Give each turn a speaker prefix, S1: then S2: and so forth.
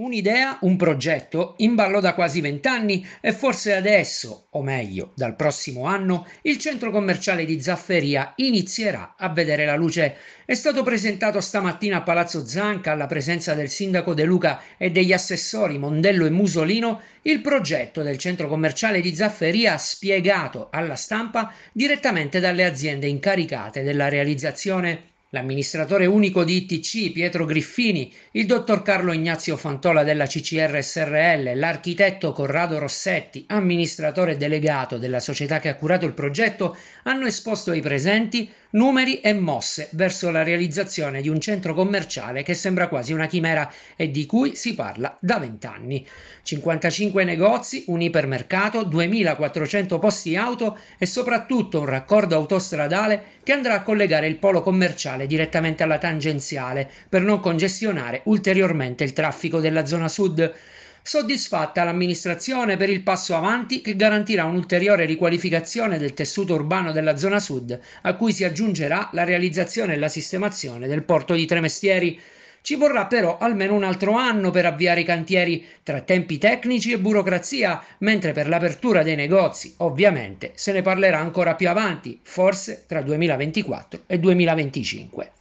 S1: Un'idea, un progetto in ballo da quasi vent'anni e forse adesso, o meglio, dal prossimo anno, il centro commerciale di Zafferia inizierà a vedere la luce. È stato presentato stamattina a Palazzo Zanca, alla presenza del sindaco De Luca e degli assessori Mondello e Musolino, il progetto del centro commerciale di Zafferia spiegato alla stampa direttamente dalle aziende incaricate della realizzazione l'amministratore unico di ITC Pietro Griffini, il dottor Carlo Ignazio Fantola della CCR SRL, l'architetto Corrado Rossetti, amministratore delegato della società che ha curato il progetto, hanno esposto ai presenti numeri e mosse verso la realizzazione di un centro commerciale che sembra quasi una chimera e di cui si parla da vent'anni. 55 negozi, un ipermercato, 2400 posti auto e soprattutto un raccordo autostradale che andrà a collegare il polo commerciale statale direttamente alla tangenziale per non congestionare ulteriormente il traffico della zona sud. Soddisfatta l'amministrazione per il passo avanti che garantirà un'ulteriore riqualificazione del tessuto urbano della zona sud, a cui si aggiungerà la realizzazione e la sistemazione del porto di Tremestieri. Ci vorrà però almeno un altro anno per avviare i cantieri tra tempi tecnici e burocrazia, mentre per l'apertura dei negozi ovviamente se ne parlerà ancora più avanti, forse tra 2024 e 2025.